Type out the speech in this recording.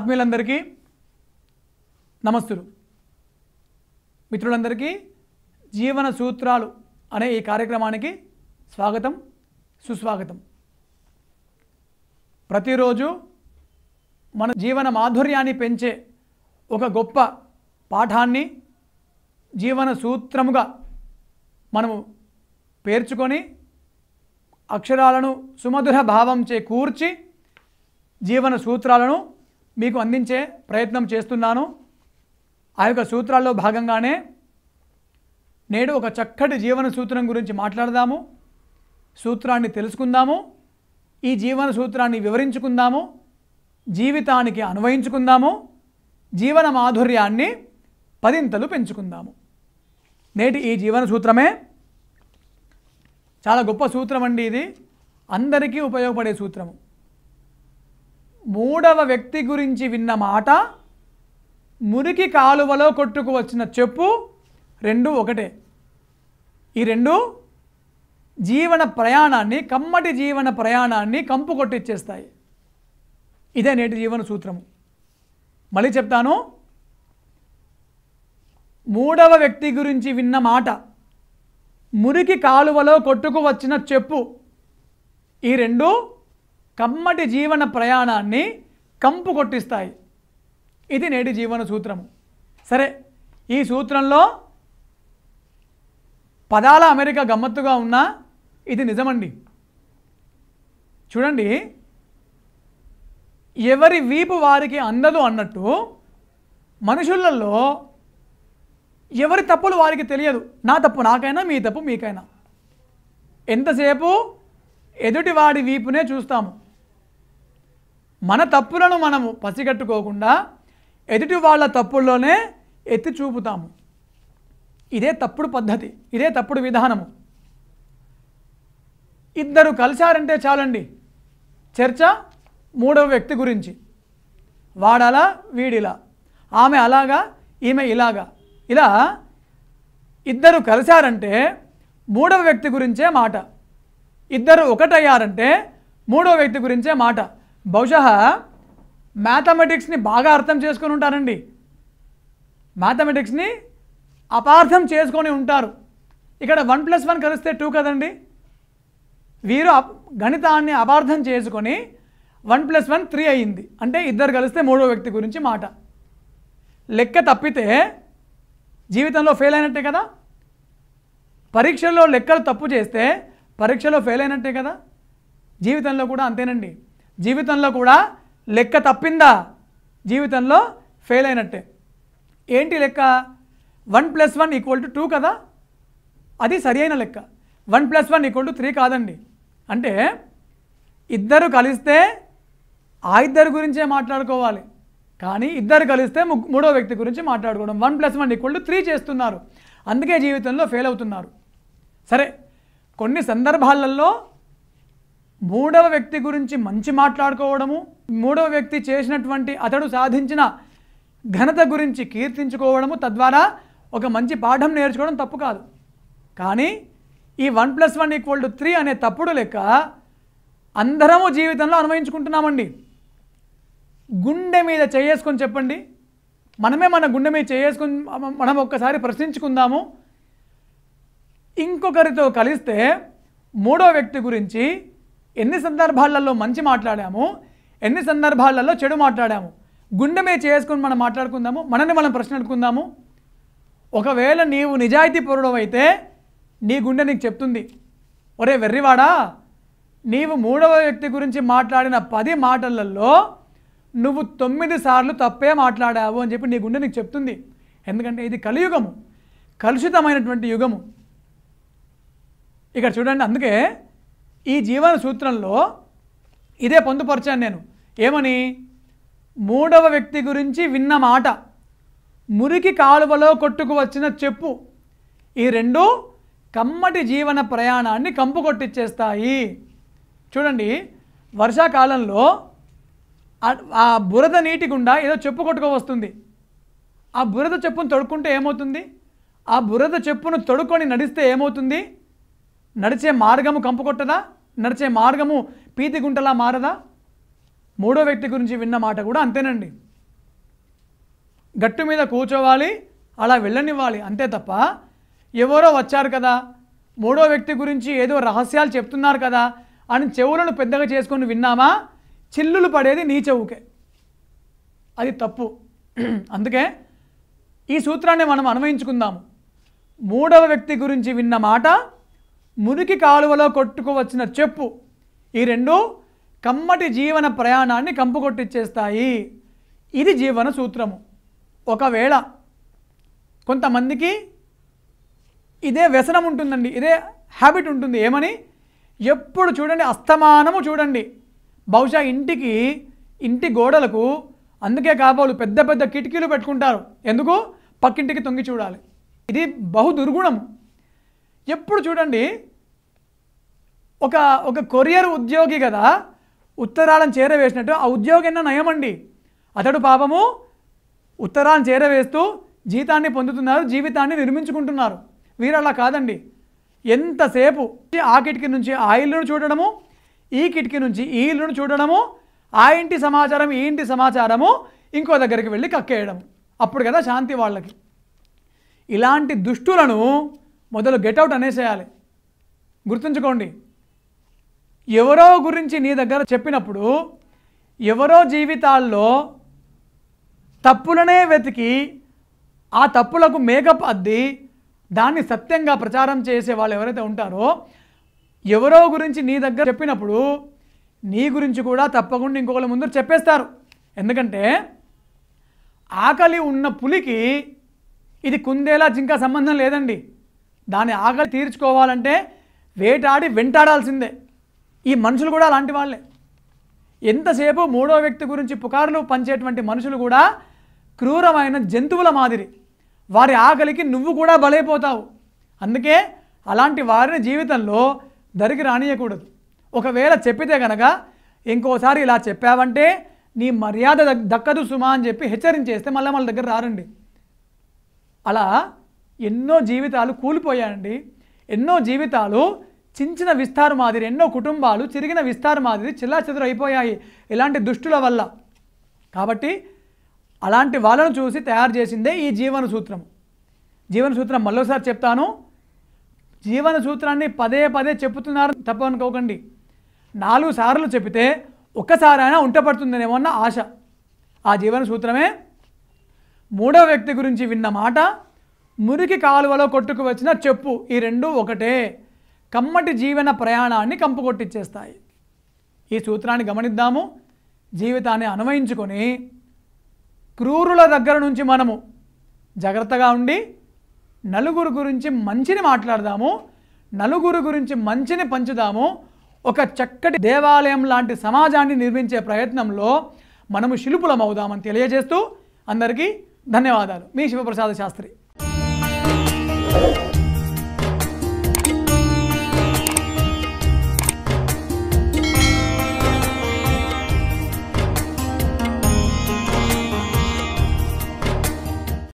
ఆత్మీయులందరికీ నమస్తులు మిత్రులందరికీ జీవన సూత్రాలు అనే ఈ కార్యక్రమానికి స్వాగతం సుస్వాగతం ప్రతిరోజు మన జీవన మాధుర్యాన్ని పెంచే ఒక గొప్ప పాఠాన్ని జీవన సూత్రముగా మనము పేర్చుకొని అక్షరాలను సుమధుర భావం చే కూర్చి జీవన సూత్రాలను మీకు అందించే ప్రయత్నం చేస్తున్నాను ఆ యొక్క సూత్రాల్లో భాగంగానే నేడు ఒక చక్కటి జీవన సూత్రం గురించి మాట్లాడదాము సూత్రాన్ని తెలుసుకుందాము ఈ జీవన సూత్రాన్ని వివరించుకుందాము జీవితానికి అన్వయించుకుందాము జీవన మాధుర్యాన్ని పదింతలు పెంచుకుందాము నేటి ఈ జీవన సూత్రమే చాలా గొప్ప సూత్రం అండి ఇది అందరికీ ఉపయోగపడే సూత్రము మూడవ వ్యక్తి గురించి విన్న మాట మురికి కాలువలో కొట్టుకు వచ్చిన చెప్పు రెండు ఒకటే ఈ రెండు జీవన ప్రయాణాన్ని కమ్మటి జీవన ప్రయాణాన్ని కంపు కొట్టిచ్చేస్తాయి ఇదే నేటి జీవన సూత్రము మళ్ళీ చెప్తాను మూడవ వ్యక్తి గురించి విన్న మాట మురికి కాలువలో కొట్టుకు వచ్చిన చెప్పు ఈ రెండు కమ్మటి జీవన ప్రయాణాన్ని కంపు కొట్టిస్తాయి ఇది నేటి జీవన సూత్రము సరే ఈ సూత్రంలో పదాల అమెరికా గమ్మత్తుగా ఉన్నా ఇది నిజమండి చూడండి ఎవరి వీపు వారికి అందదు అన్నట్టు మనుషులలో ఎవరి తప్పులు వారికి తెలియదు నా తప్పు నాకైనా మీ తప్పు మీకైనా ఎంతసేపు ఎదుటివాడి వీపునే చూస్తాము మన తప్పులను మనము పసిగట్టుకోకుండా ఎదుటి వాళ్ళ తప్పుల్లోనే ఎత్తి చూపుతాము ఇదే తప్పుడు పద్ధతి ఇదే తప్పుడు విధానము ఇద్దరు కలిశారంటే చాలండి చర్చ మూడవ వ్యక్తి గురించి వాడలా వీడిలా ఆమె అలాగా ఈమె ఇలాగా ఇలా ఇద్దరు కలిశారంటే మూడవ వ్యక్తి గురించే మాట ఇద్దరు ఒకటయ్యారంటే మూడవ వ్యక్తి గురించే మాట బహుశా మ్యాథమెటిక్స్ని బాగా అర్థం చేసుకొని ఉంటారండి మ్యాథమెటిక్స్ని అపార్థం చేసుకొని ఉంటారు ఇక్కడ వన్ ప్లస్ వన్ కలిస్తే టూ కదండి వీరు గణితాన్ని అపార్థం చేసుకొని వన్ ప్లస్ వన్ త్రీ అయ్యింది అంటే ఇద్దరు కలిస్తే మూడో వ్యక్తి గురించి మాట లెక్క తప్పితే జీవితంలో ఫెయిల్ అయినట్టే కదా పరీక్షల్లో లెక్కలు తప్పు చేస్తే పరీక్షలో ఫెయిల్ అయినట్టే కదా జీవితంలో కూడా అంతేనండి జీవితంలో కూడా లెక్క తప్పిందా జీవితంలో ఫెయిల్ అయినట్టే ఏంటి లెక్క one plus one equal to two కదా అది సరి అయిన లెక్క one plus one equal to three కాదండి అంటే ఇద్దరు కలిస్తే ఆ ఇద్దరు గురించే మాట్లాడుకోవాలి కానీ ఇద్దరు కలిస్తే మూడో వ్యక్తి గురించి మాట్లాడుకోవడం one plus one equal to three చేస్తున్నారు అందుకే జీవితంలో ఫెయిల్ అవుతున్నారు సరే కొన్ని సందర్భాలలో మూడవ వ్యక్తి గురించి మంచి మాట్లాడుకోవడము మూడవ వ్యక్తి చేసినటువంటి అతడు సాధించిన ఘనత గురించి కీర్తించుకోవడము తద్వారా ఒక మంచి పాఠం నేర్చుకోవడం తప్పు కాదు కానీ ఈ one plus one equal to three అనే తప్పుడు లెక్క అందరము జీవితంలో అనుభవించుకుంటున్నామండి గుండె మీద చేసుకొని చెప్పండి మనమే మన గుండె మీద చేసుకొని మనం ఒక్కసారి ప్రశ్నించుకుందాము ఇంకొకరితో కలిస్తే మూడో వ్యక్తి గురించి ఎన్ని సందర్భాలలో మంచి మాట్లాడాము ఎన్ని సందర్భాలలో చెడు మాట్లాడాము గుండె మీద చేసుకొని మనం మాట్లాడుకుందాము మనని మనం ప్రశ్న అడుకుందాము ఒకవేళ నీవు నిజాయితీ పూర్వడం అయితే నీ గుండె నీకు చెప్తుంది ఒరే వెర్రివాడా నీవు మూడవ వ్యక్తి గురించి మాట్లాడిన పది మాటలలో నువ్వు తొమ్మిది సార్లు తప్పే మాట్లాడావు అని చెప్పి నీ గుండె నీకు చెప్తుంది ఎందుకంటే ఇది కలియుగము కలుషితమైనటువంటి యుగము ఇక్కడ చూడండి అందుకే ఈ జీవన సూత్రంలో ఇదే పొందుపరిచాను నేను ఏమని మూడవ వ్యక్తి గురించి విన్న మాట మురికి కాలువలో కొట్టుకు వచ్చిన చెప్పు ఈ రెండు కమ్మటి జీవన ప్రయాణాన్ని కంపు కొట్టిచ్చేస్తాయి చూడండి వర్షాకాలంలో ఆ బురద నీటి గుండా ఏదో చెప్పు కొట్టుకోవస్తుంది ఆ బురద చెప్పును తొడుక్కుంటే ఏమవుతుంది ఆ బురద చెప్పును తొడుక్కొని నడిస్తే ఏమవుతుంది నడిచే మార్గము కంపుకొట్టదా నడిచే మార్గము పీతిగుంటలా మారదా మూడో వ్యక్తి గురించి విన్న మాట కూడా అంతేనండి గట్టు మీద కూర్చోవాలి అలా వెళ్ళనివ్వాలి అంతే తప్ప ఎవరో వచ్చారు కదా మూడో వ్యక్తి గురించి ఏదో రహస్యాలు చెప్తున్నారు కదా అని చెవులను పెద్దగా చేసుకొని విన్నామా చిల్లులు పడేది నీ చెవుకే అది తప్పు అందుకే ఈ సూత్రాన్ని మనం అన్వయించుకుందాము మూడవ వ్యక్తి గురించి విన్న మాట మునికి కాలువలో కొట్టుకువచ్చిన చెప్పు ఈ రెండు కమ్మటి జీవన ప్రయాణాన్ని కంపుకొట్టిచ్చేస్తాయి ఇది జీవన సూత్రము ఒకవేళ కొంతమందికి ఇదే వ్యసనం ఉంటుందండి ఇదే హ్యాబిట్ ఉంటుంది ఏమని ఎప్పుడు చూడండి అస్తమానము చూడండి బహుశా ఇంటికి ఇంటి గోడలకు అందుకే కాబోలు పెద్ద పెద్ద కిటికీలు పెట్టుకుంటారు ఎందుకు పక్కింటికి తొంగి చూడాలి ఇది బహు దుర్గుణము ఎప్పుడు చూడండి ఒక ఒక కొరియర్ ఉద్యోగి కదా ఉత్తరాలను చేరవేసినట్టు ఆ ఉద్యోగి అన్న నయమండి అతడు పాపము ఉత్తరాలను చేరవేస్తూ జీతాన్ని పొందుతున్నారు జీవితాన్ని నిర్మించుకుంటున్నారు వీరు అలా కాదండి ఎంతసేపు ఆ కిటికీ నుంచి ఆ ఇల్లును చూడడము ఈ కిటికీ నుంచి ఈ ఇల్లును చూడడము ఆ ఇంటి సమాచారం ఈ ఇంటి సమాచారము ఇంకో దగ్గరికి వెళ్ళి కక్కేయడం అప్పుడు కదా శాంతి వాళ్ళకి ఇలాంటి దుష్టులను మొదలు గెటౌట్ అనేసేయాలి గుర్తుంచుకోండి ఎవరో గురించి నీ దగ్గర చెప్పినప్పుడు ఎవరో జీవితాల్లో తప్పులనే వెతికి ఆ తప్పులకు మేకప్ అద్ది దాన్ని సత్యంగా ప్రచారం చేసే వాళ్ళు ఎవరైతే ఉంటారో ఎవరో గురించి నీ దగ్గర చెప్పినప్పుడు నీ గురించి కూడా తప్పకుండా ఇంకొకళ్ళ ముందు చెప్పేస్తారు ఎందుకంటే ఆకలి ఉన్న పులికి ఇది కుందేలా జింకా సంబంధం లేదండి దాని ఆకలి తీర్చుకోవాలంటే వేటాడి వెంటాడాల్సిందే ఈ మనుషులు కూడా అలాంటి వాళ్ళే ఎంతసేపు మూడో వ్యక్తి గురించి పుకార్లు పంచేటువంటి మనుషులు కూడా క్రూరమైన జంతువుల మాదిరి వారి ఆకలికి నువ్వు కూడా బలైపోతావు అందుకే అలాంటి వారిని జీవితంలో దరికి రానియకూడదు ఒకవేళ చెప్పితే కనుక ఇంకోసారి ఇలా చెప్పావంటే నీ మర్యాద దక్కదు సుమా అని చెప్పి హెచ్చరించేస్తే మళ్ళీ మళ్ళీ దగ్గర రారండి అలా ఎన్నో జీవితాలు కూలిపోయాయండి ఎన్నో జీవితాలు చించిన విస్తారు మాదిరి ఎన్నో కుటుంబాలు చిరిగిన విస్తారు మాదిరి చెదురు అయిపోయాయి ఇలాంటి దుష్టుల వల్ల కాబట్టి అలాంటి వాళ్ళను చూసి తయారు చేసిందే ఈ జీవన సూత్రం జీవన సూత్రం మళ్ళోసారి చెప్తాను జీవన సూత్రాన్ని పదే పదే చెప్తున్నారు తప్పనుకోకండి నాలుగు సార్లు చెబితే ఒక్కసారైనా ఉంటపడుతుందనేమో అన్న ఆశ ఆ జీవన సూత్రమే మూడవ వ్యక్తి గురించి విన్న మాట మురికి కాలువలో కొట్టుకు వచ్చిన చెప్పు ఈ రెండు ఒకటే కమ్మటి జీవన ప్రయాణాన్ని కంపుకొట్టిచ్చేస్తాయి ఈ సూత్రాన్ని గమనిద్దాము జీవితాన్ని అనువయించుకొని క్రూరుల దగ్గర నుంచి మనము జాగ్రత్తగా ఉండి నలుగురు గురించి మంచిని మాట్లాడదాము నలుగురు గురించి మంచిని పంచుదాము ఒక చక్కటి దేవాలయం లాంటి సమాజాన్ని నిర్మించే ప్రయత్నంలో మనము శిల్పులమవుదామని తెలియజేస్తూ అందరికీ ధన్యవాదాలు మీ శివప్రసాద శాస్త్రి